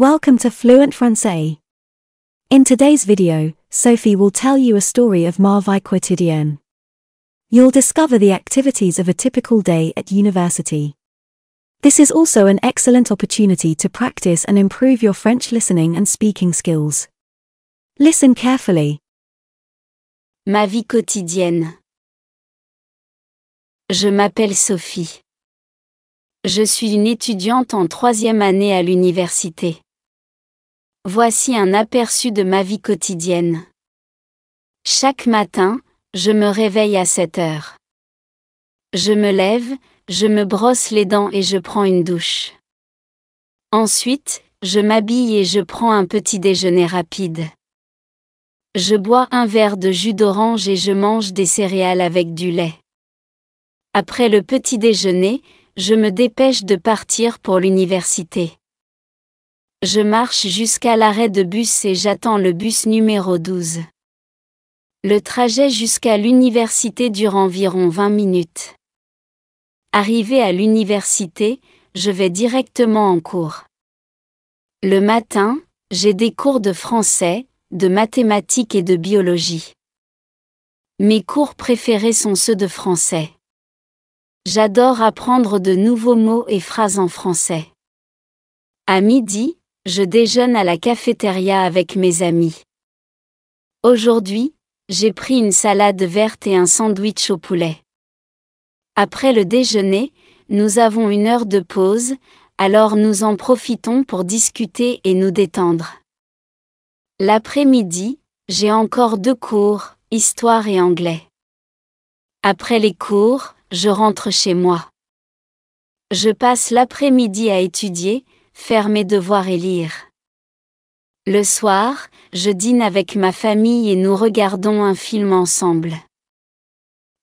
Welcome to Fluent Francais. In today's video, Sophie will tell you a story of ma vie quotidienne. You'll discover the activities of a typical day at university. This is also an excellent opportunity to practice and improve your French listening and speaking skills. Listen carefully. Ma vie quotidienne. Je m'appelle Sophie. Je suis une étudiante en troisième année à l'université. Voici un aperçu de ma vie quotidienne. Chaque matin, je me réveille à 7 heures. Je me lève, je me brosse les dents et je prends une douche. Ensuite, je m'habille et je prends un petit déjeuner rapide. Je bois un verre de jus d'orange et je mange des céréales avec du lait. Après le petit déjeuner, je me dépêche de partir pour l'université. Je marche jusqu'à l'arrêt de bus et j'attends le bus numéro 12. Le trajet jusqu'à l'université dure environ 20 minutes. Arrivé à l'université, je vais directement en cours. Le matin, j'ai des cours de français, de mathématiques et de biologie. Mes cours préférés sont ceux de français. J'adore apprendre de nouveaux mots et phrases en français. À midi, je déjeune à la cafétéria avec mes amis. Aujourd'hui, j'ai pris une salade verte et un sandwich au poulet. Après le déjeuner, nous avons une heure de pause, alors nous en profitons pour discuter et nous détendre. L'après-midi, j'ai encore deux cours, histoire et anglais. Après les cours, je rentre chez moi. Je passe l'après-midi à étudier, faire mes devoirs et lire. Le soir, je dîne avec ma famille et nous regardons un film ensemble.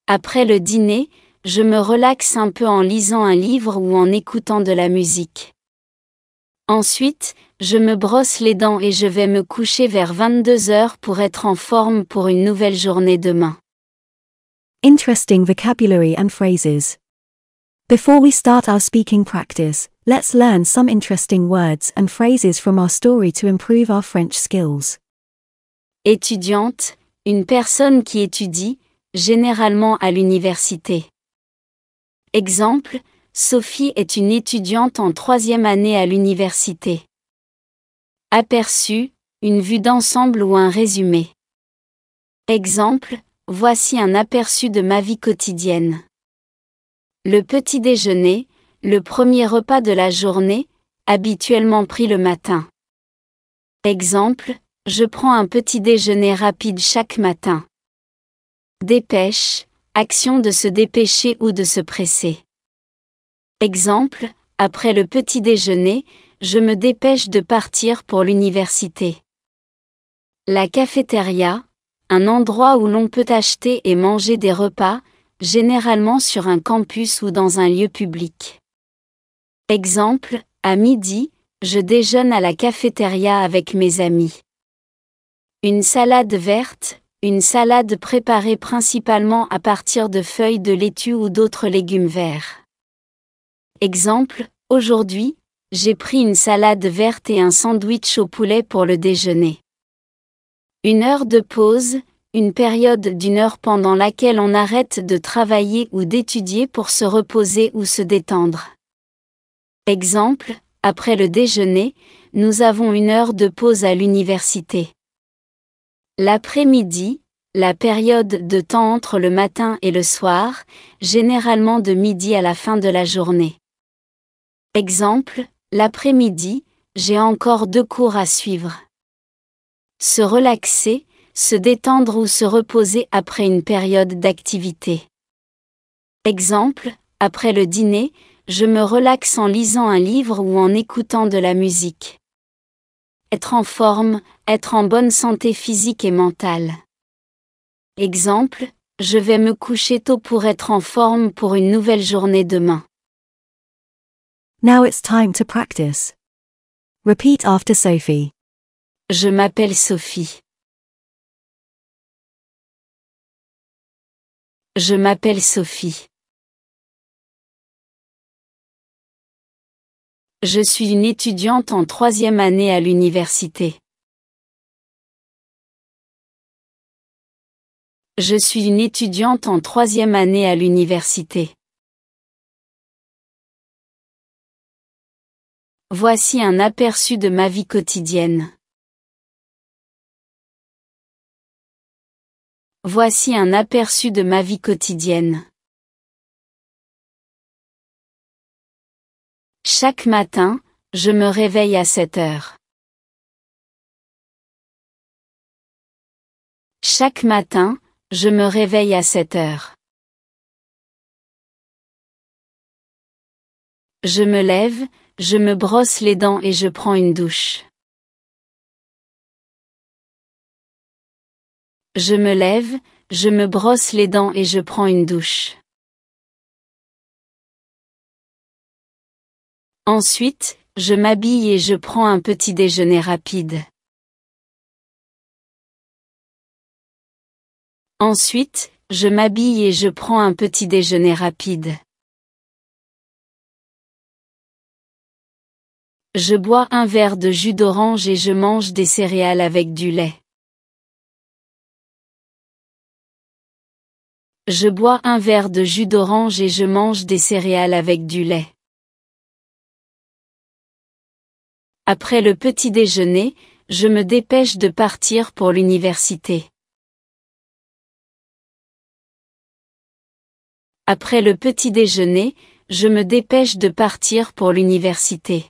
Après le dîner, je me relaxe un peu en lisant un livre ou en écoutant de la musique. Ensuite, je me brosse les dents et je vais me coucher vers 22 h pour être en forme pour une nouvelle journée demain. Interesting vocabulary and phrases. Before we start our speaking practice, let's learn some interesting words and phrases from our story to improve our French skills. Étudiante, une personne qui étudie, généralement à l'université. Exemple, Sophie est une étudiante en troisième année à l'université. Aperçu, une vue d'ensemble ou un résumé. Exemple, voici un aperçu de ma vie quotidienne. Le petit déjeuner, le premier repas de la journée, habituellement pris le matin. Exemple, je prends un petit déjeuner rapide chaque matin. Dépêche, action de se dépêcher ou de se presser. Exemple, après le petit déjeuner, je me dépêche de partir pour l'université. La cafétéria, un endroit où l'on peut acheter et manger des repas, généralement sur un campus ou dans un lieu public. Exemple, à midi, je déjeune à la cafétéria avec mes amis. Une salade verte, une salade préparée principalement à partir de feuilles de laitue ou d'autres légumes verts. Exemple, aujourd'hui, j'ai pris une salade verte et un sandwich au poulet pour le déjeuner. Une heure de pause, une période d'une heure pendant laquelle on arrête de travailler ou d'étudier pour se reposer ou se détendre. Exemple, après le déjeuner, nous avons une heure de pause à l'université. L'après-midi, la période de temps entre le matin et le soir, généralement de midi à la fin de la journée. Exemple, l'après-midi, j'ai encore deux cours à suivre. Se relaxer, se détendre ou se reposer après une période d'activité. Exemple, après le dîner, je me relaxe en lisant un livre ou en écoutant de la musique. Être en forme, être en bonne santé physique et mentale. Exemple, je vais me coucher tôt pour être en forme pour une nouvelle journée demain. Now it's time to practice. Repeat after Sophie. Je m'appelle Sophie. Je m'appelle Sophie. Je suis une étudiante en troisième année à l'université. Je suis une étudiante en troisième année à l'université. Voici un aperçu de ma vie quotidienne. Voici un aperçu de ma vie quotidienne. Chaque matin, je me réveille à 7 heures. Chaque matin, je me réveille à 7 heures. Je me lève, je me brosse les dents et je prends une douche. Je me lève, je me brosse les dents et je prends une douche. Ensuite, je m'habille et je prends un petit déjeuner rapide. Ensuite, je m'habille et je prends un petit déjeuner rapide. Je bois un verre de jus d'orange et je mange des céréales avec du lait. Je bois un verre de jus d'orange et je mange des céréales avec du lait. Après le petit déjeuner, je me dépêche de partir pour l'université. Après le petit déjeuner, je me dépêche de partir pour l'université.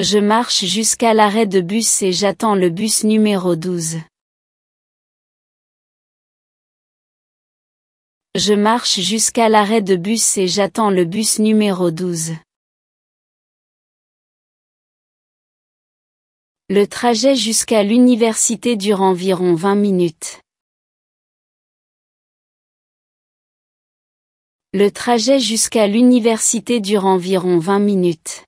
Je marche jusqu'à l'arrêt de bus et j'attends le bus numéro 12. Je marche jusqu'à l'arrêt de bus et j'attends le bus numéro 12. Le trajet jusqu'à l'université dure environ 20 minutes. Le trajet jusqu'à l'université dure environ 20 minutes.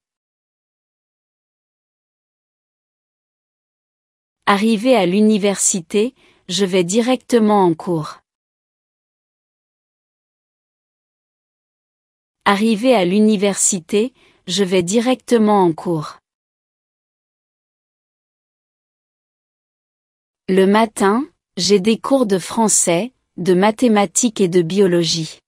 Arrivé à l'université, je vais directement en cours. Arrivé à l'université, je vais directement en cours. Le matin, j'ai des cours de français, de mathématiques et de biologie.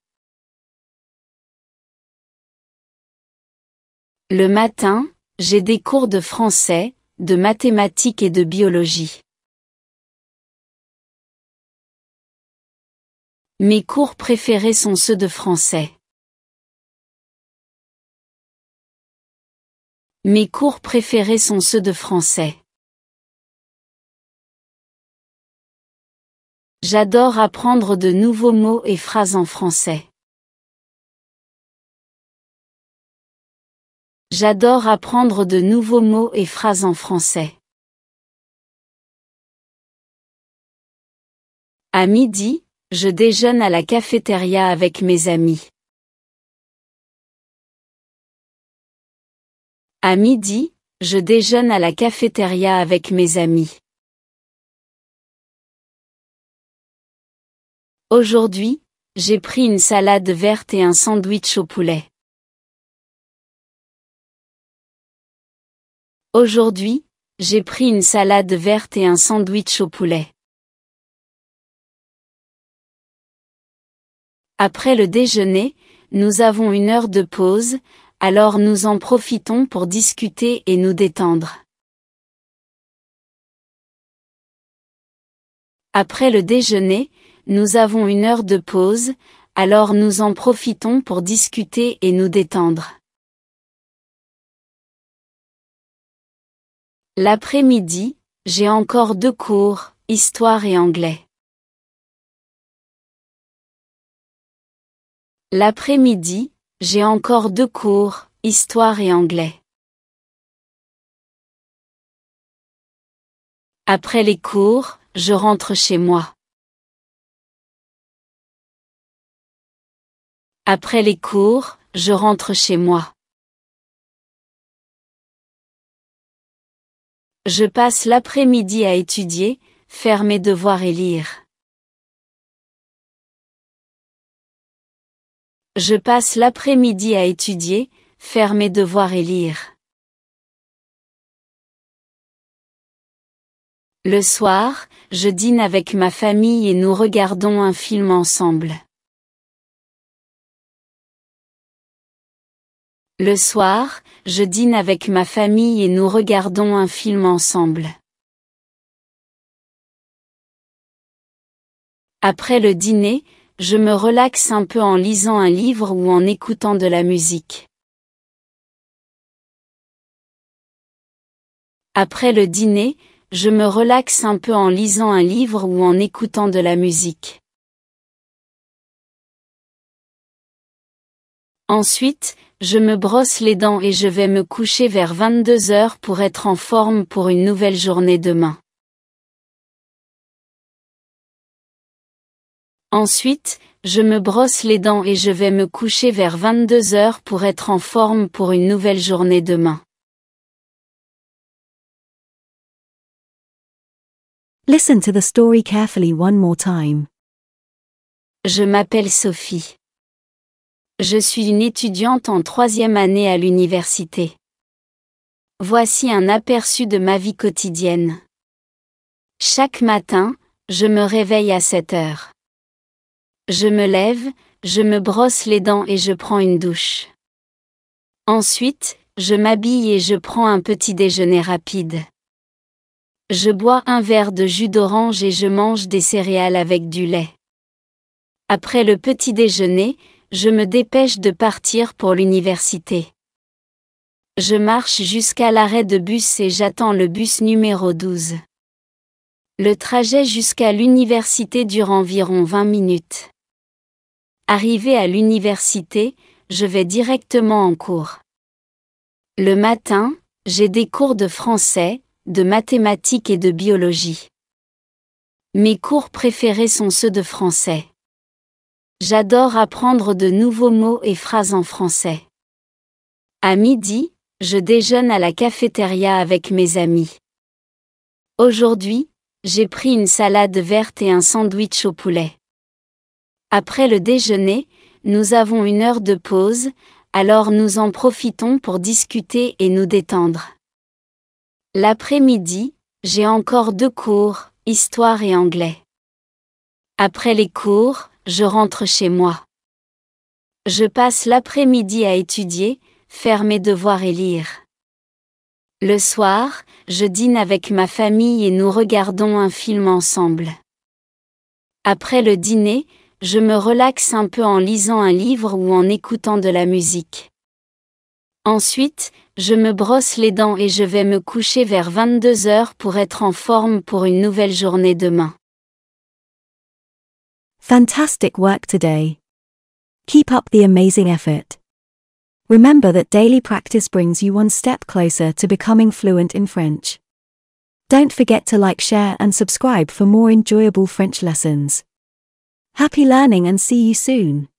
Le matin, j'ai des cours de français, de mathématiques et de biologie. Mes cours préférés sont ceux de français. Mes cours préférés sont ceux de français. J'adore apprendre de nouveaux mots et phrases en français. J'adore apprendre de nouveaux mots et phrases en français. À midi, je déjeune à la cafétéria avec mes amis. À midi, je déjeune à la cafétéria avec mes amis. Aujourd'hui, j'ai pris une salade verte et un sandwich au poulet. Aujourd'hui, j'ai pris une salade verte et un sandwich au poulet. Après le déjeuner, nous avons une heure de pause, alors nous en profitons pour discuter et nous détendre. Après le déjeuner, nous avons une heure de pause, alors nous en profitons pour discuter et nous détendre. L'après-midi, j'ai encore deux cours, histoire et anglais. L'après-midi, j'ai encore deux cours, histoire et anglais. Après les cours, je rentre chez moi. Après les cours, je rentre chez moi. Je passe l'après-midi à étudier, faire mes devoirs et lire. Je passe l'après-midi à étudier, faire mes devoirs et lire. Le soir, je dîne avec ma famille et nous regardons un film ensemble. Le soir, je dîne avec ma famille et nous regardons un film ensemble. Après le dîner, je me relaxe un peu en lisant un livre ou en écoutant de la musique. Après le dîner, je me relaxe un peu en lisant un livre ou en écoutant de la musique. Ensuite, je me brosse les dents et je vais me coucher vers 22 heures pour être en forme pour une nouvelle journée demain. Ensuite, je me brosse les dents et je vais me coucher vers 22 heures pour être en forme pour une nouvelle journée demain. Listen to the story carefully one more time. Je m'appelle Sophie. Je suis une étudiante en troisième année à l'université. Voici un aperçu de ma vie quotidienne. Chaque matin, je me réveille à 7 heures. Je me lève, je me brosse les dents et je prends une douche. Ensuite, je m'habille et je prends un petit déjeuner rapide. Je bois un verre de jus d'orange et je mange des céréales avec du lait. Après le petit déjeuner, je me dépêche de partir pour l'université. Je marche jusqu'à l'arrêt de bus et j'attends le bus numéro 12. Le trajet jusqu'à l'université dure environ 20 minutes. Arrivé à l'université, je vais directement en cours. Le matin, j'ai des cours de français, de mathématiques et de biologie. Mes cours préférés sont ceux de français. J'adore apprendre de nouveaux mots et phrases en français. À midi, je déjeune à la cafétéria avec mes amis. Aujourd'hui, j'ai pris une salade verte et un sandwich au poulet. Après le déjeuner, nous avons une heure de pause, alors nous en profitons pour discuter et nous détendre. L'après-midi, j'ai encore deux cours, histoire et anglais. Après les cours, je rentre chez moi. Je passe l'après-midi à étudier, faire mes devoirs et lire. Le soir, je dîne avec ma famille et nous regardons un film ensemble. Après le dîner, je me relaxe un peu en lisant un livre ou en écoutant de la musique. Ensuite, je me brosse les dents et je vais me coucher vers 22 heures pour être en forme pour une nouvelle journée demain. Fantastic work today. Keep up the amazing effort. Remember that daily practice brings you one step closer to becoming fluent in French. Don't forget to like, share, and subscribe for more enjoyable French lessons. Happy learning and see you soon.